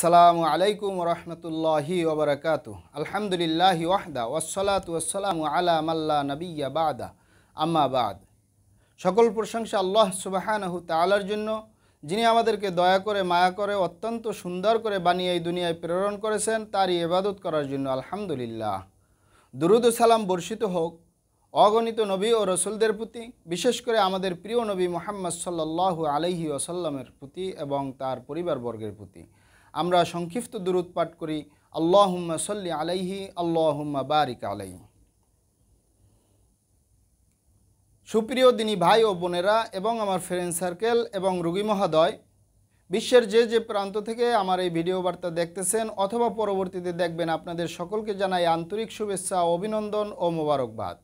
আসসালামু আলাইকুম রহমতুল্লাহি ওবরাকাত আলহামদুলিল্লাহ ওয়াহদা ওয়াসালাত ওয়াসালামু আলা মাল্লা নবিয়া বাদা আম্মা বাদ সকল প্রশংসা আল্লাহ সুবাহানহু তালার জন্য যিনি আমাদেরকে দয়া করে মায়া করে অত্যন্ত সুন্দর করে বানিয়ে এই দুনিয়ায় প্রেরণ করেছেন তারই এবাদত করার জন্য আলহামদুলিল্লাহ দুরুদ সালাম বর্ষিত হোক অগণিত নবী ও রসুলদের প্রতি বিশেষ করে আমাদের প্রিয় নবী মোহাম্মদ সাল্লাহ আলহি ওসাল্লামের প্রতি এবং তার পরিবারবর্গের প্রতি আমরা সংক্ষিপ্ত দূরত পাঠ করি আল্লাহুম্মা সল্লি আলাইহি আল্লাহুম্মা বারিক আলাইহি সুপ্রিয় দিনী ভাই ও বোনেরা এবং আমার ফ্রেন্ড সার্কেল এবং রুগী মহাদয় বিশ্বের যে যে প্রান্ত থেকে আমার এই ভিডিও বার্তা দেখতেছেন অথবা পরবর্তীতে দেখবেন আপনাদের সকলকে জানাই আন্তরিক শুভেচ্ছা অভিনন্দন ও মোবারকবাদ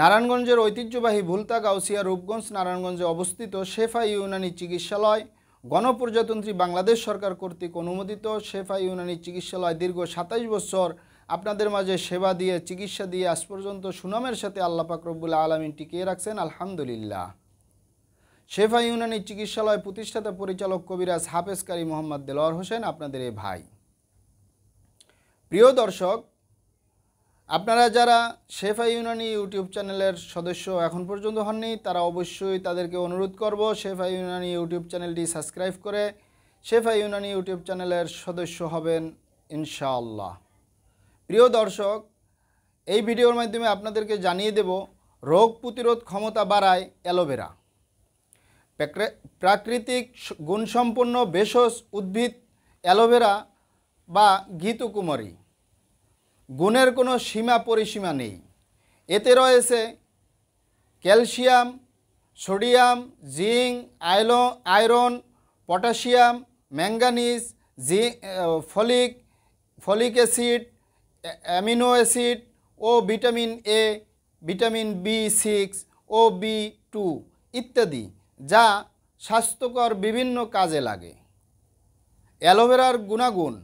নারায়ণগঞ্জের ঐতিহ্যবাহী ভুলতা গাউসিয়া রূপগঞ্জ নারায়ণগঞ্জে অবস্থিত শেফা ইউনানি চিকিৎসালয় গণপ্রজাতন্ত্রী বাংলাদেশ সরকার কর্তৃক অনুমোদিত শেফা ইউনানি চিকিৎসালয় দীর্ঘ সাতাইশ বছর আপনাদের মাঝে সেবা দিয়ে চিকিৎসা দিয়ে আজ পর্যন্ত সুনামের সাথে আল্লাহ পাকরবুল আলমিন টিকিয়ে রাখছেন আলহামদুলিল্লাহ শেফা ইউনানি চিকিৎসালয় প্রতিষ্ঠাতা পরিচালক কবিরাজ হাফেজকারী মোহাম্মদ দেলোয়ার হোসেন আপনাদের এ ভাই প্রিয় দর্শক আপনারা যারা শেফা ইউনানি ইউটিউব চ্যানেলের সদস্য এখন পর্যন্ত হননি তারা অবশ্যই তাদেরকে অনুরোধ করব শেফা ইউনানি ইউটিউব চ্যানেলটি সাবস্ক্রাইব করে শেফা ইউনানি ইউটিউব চ্যানেলের সদস্য হবেন ইনশাআল্লাহ প্রিয় দর্শক এই ভিডিওর মাধ্যমে আপনাদেরকে জানিয়ে দেব রোগ প্রতিরোধ ক্ষমতা বাড়ায় অ্যালোভেরা প্রাকৃতিক গুণসম্পন্ন ভেষজ উদ্ভিদ অ্যালোভেরা বা ঘিতুকুমারী গুণের কোনো সীমা পরিসীমা নেই এতে রয়েছে ক্যালসিয়াম সোডিয়াম জিঙ্ক আয়লো আয়রন পটাশিয়াম ম্যাঙ্গানিজ জি folic folic acid amino acid ও vitamin A vitamin B six ও বি টু ইত্যাদি যা স্বাস্থ্যকর বিভিন্ন কাজে লাগে অ্যালোভেরার গুণাগুণ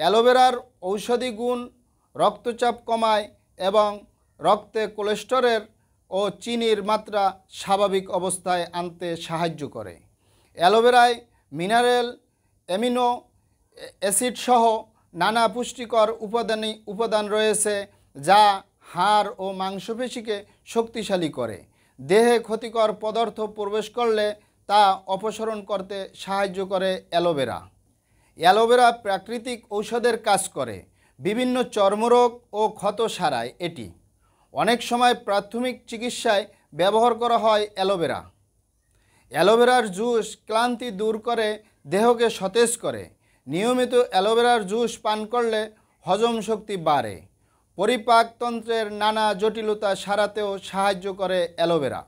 অ্যালোভেরার ঔষধি গুণ রক্তচাপ কমায় এবং রক্তে কোলেস্টরের ও চিনির মাত্রা স্বাভাবিক অবস্থায় আনতে সাহায্য করে অ্যালোভেরায় মিনারেল অ্যামিনো অ্যাসিড সহ নানা পুষ্টিকর উপাদানই উপাদান রয়েছে যা হাড় ও মাংসপেশিকে শক্তিশালী করে দেহে ক্ষতিকর পদার্থ প্রবেশ করলে তা অপসারণ করতে সাহায্য করে অ্যালোভেরা অ্যালোভেরা প্রাকৃতিক ঔষধের কাজ করে বিভিন্ন চর্মরোগ ও ক্ষত সারায় এটি অনেক সময় প্রাথমিক চিকিৎসায় ব্যবহার করা হয় অ্যালোভেরা অ্যালোভেরার জুস ক্লান্তি দূর করে দেহকে সতেজ করে নিয়মিত অ্যালোভেরার জুস পান করলে হজম শক্তি বাড়ে পরিপাকতন্ত্রের নানা জটিলতা সারাতেও সাহায্য করে অ্যালোভেরা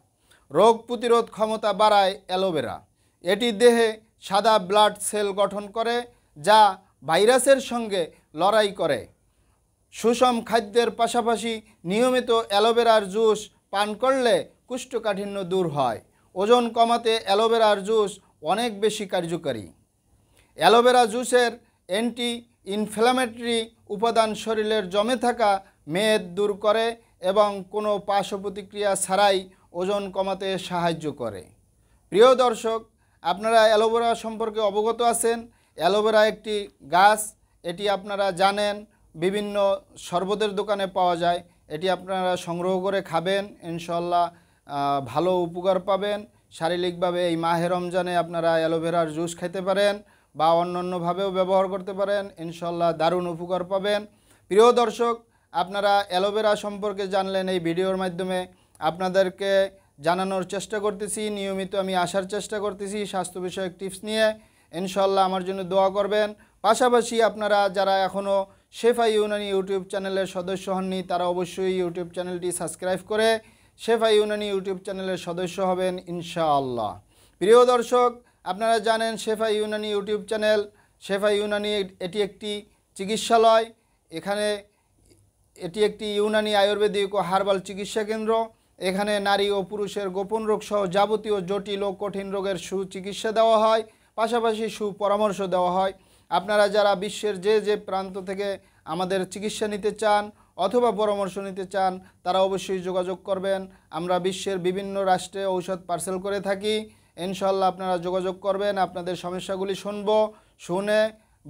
রোগ প্রতিরোধ ক্ষমতা বাড়ায় অ্যালোভেরা এটি দেহে সাদা ব্লাড সেল গঠন করে যা ভাইরাসের সঙ্গে লড়াই করে সুষম খাদ্যের পাশাপাশি নিয়মিত অ্যালোভেরার জুস পান করলে কুষ্ঠকাঠিন্য দূর হয় ওজন কমাতে অ্যালোভেরার জুস অনেক বেশি কার্যকারী অ্যালোভেরা জুসের অ্যান্টি ইনফ্ল্যামেটরি উপাদান শরীরের জমে থাকা মেদ দূর করে এবং কোনো পার্শ্ব প্রতিক্রিয়া ছাড়াই ওজন কমাতে সাহায্য করে প্রিয় দর্শক আপনারা অ্যালোভেরা সম্পর্কে অবগত আছেন অ্যালোভেরা একটি গাছ এটি আপনারা জানেন বিভিন্ন শরবতের দোকানে পাওয়া যায় এটি আপনারা সংগ্রহ করে খাবেন ইনশাল্লাহ ভালো উপকার পাবেন শারীরিকভাবে এই মাহে রমজানে আপনারা অ্যালোভেরার জুস খেতে পারেন বা অন্যান্যভাবেও ব্যবহার করতে পারেন ইনশাল্লাহ দারুণ উপকার পাবেন প্রিয় দর্শক আপনারা অ্যালোভেরা সম্পর্কে জানলেন এই ভিডিওর মাধ্যমে আপনাদেরকে জানানোর চেষ্টা করতেছি নিয়মিত আমি আসার চেষ্টা করতেছি স্বাস্থ্য বিষয়ক টিপস নিয়ে ইনশাল্লাহ আমার জন্য দোয়া করবেন পাশাপাশি আপনারা যারা এখনও শেফা ইউনানি ইউটিউব চ্যানেলের সদস্য হননি তারা অবশ্যই ইউটিউব চ্যানেলটি সাবস্ক্রাইব করে শেফা ইউনানি ইউটিউব চ্যানেলের সদস্য হবেন ইনশাআল্লাহ প্রিয় দর্শক আপনারা জানেন শেফা ইউনানি ইউটিউব চ্যানেল শেফা ইউনানি এটি একটি চিকিৎসালয় এখানে এটি একটি ইউনানি আয়ুর্বেদিক ও হার্বাল চিকিৎসা কেন্দ্র এখানে নারী ও পুরুষের গোপন রোগসহ যাবতীয় জটিল ও কঠিন রোগের সুচিকিৎসা দেওয়া হয় পাশাপাশি সুপরামর্শ দেওয়া হয় আপনারা যারা বিশ্বের যে যে প্রান্ত থেকে আমাদের চিকিৎসা নিতে চান অথবা পরামর্শ নিতে চান তারা অবশ্যই যোগাযোগ করবেন আমরা বিশ্বের বিভিন্ন রাষ্ট্রে ঔষধ পার্সেল করে থাকি ইনশাল্লাহ আপনারা যোগাযোগ করবেন আপনাদের সমস্যাগুলি শুনব শুনে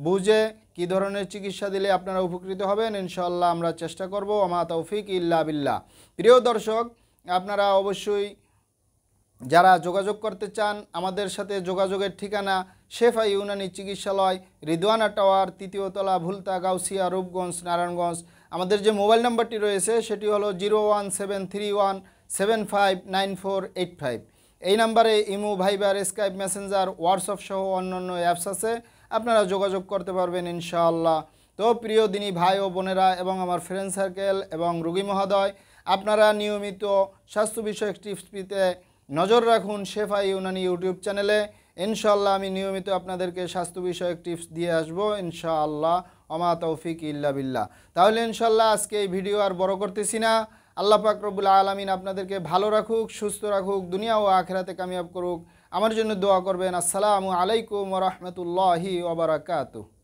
বুঝে কি ধরনের চিকিৎসা দিলে আপনারা উপকৃত হবেন ইনশাল্লাহ আমরা চেষ্টা করব আমা তৌফিক ইল্লা বিল্লা প্রিয় দর্শক আপনারা অবশ্যই যারা যোগাযোগ করতে চান আমাদের সাথে যোগাযোগের ঠিকানা শেফা ইউনানি চিকিৎসালয় রিদওয়ানা টাওয়ার তৃতীয়তলা ভুলতা গাউসিয়া রূপগঞ্জ নারায়ণগঞ্জ আমাদের যে মোবাইল নাম্বারটি রয়েছে সেটি হলো zero one seven three one seven five nine four eight five এই নাম্বারে ইমো ভাইবার স্কাইপ মেসেঞ্জার হোয়াটসঅ্যাপ সহ অন্যান্য অ্যাপস আছে আপনারা যোগাযোগ করতে পারবেন ইনশাআল্লাহ তো প্রিয় দিনী ভাই ও বোনেরা এবং আমার ফ্রেন্ড সার্কেল এবং রুগী মহোদয় আপনারা নিয়মিত স্বাস্থ্য বিষয়ক টিপস পেতে নজর রাখুন শেফা ইউনানি ইউটিউব চ্যানেলে ইনশাল্লাহ আমি নিয়মিত আপনাদেরকে স্বাস্থ্য বিষয়ক টিপস দিয়ে আসবো ইনশাআল্লাহ অমা তৌফিক ইল্লা বিল্লাহ তাহলে ইনশাল্লাহ আজকে এই ভিডিও আর বড় করতেছি না আল্লাহ পাকরবুল আলমিন আপনাদেরকে ভালো রাখুক সুস্থ রাখুক দুনিয়া ও আখেরাতে কামিয়াব করুক আমার জন্য দোয়া করবেন আসসালামু আলাইকুম রহমতুল্লাহি ওবরাকাতু